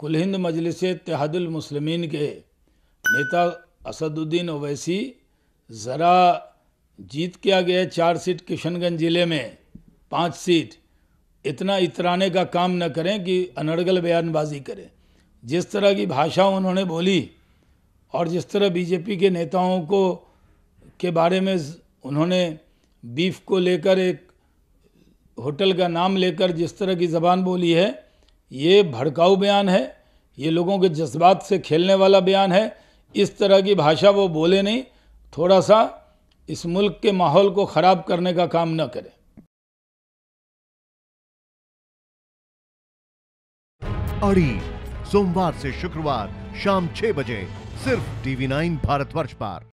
कुल हिंद मजलिस मुस्लिमीन के नेता असदुद्दीन ओवैसी ज़रा जीत किया गया चार सीट किशनगंज ज़िले में पाँच सीट इतना इतराने का काम न करें कि अनर्गल बयानबाजी करें जिस तरह की भाषा उन्होंने बोली और जिस तरह बीजेपी के नेताओं को के बारे में उन्होंने बीफ को लेकर एक होटल का नाम लेकर जिस तरह की ज़बान बोली है ये भड़काऊ बयान है ये लोगों के जज्बात से खेलने वाला बयान है इस तरह की भाषा वो बोले नहीं थोड़ा सा इस मुल्क के माहौल को ख़राब करने का काम न करें अड़ी सोमवार से शुक्रवार शाम छह बजे सिर्फ टीवी नाइन भारतवर्ष पर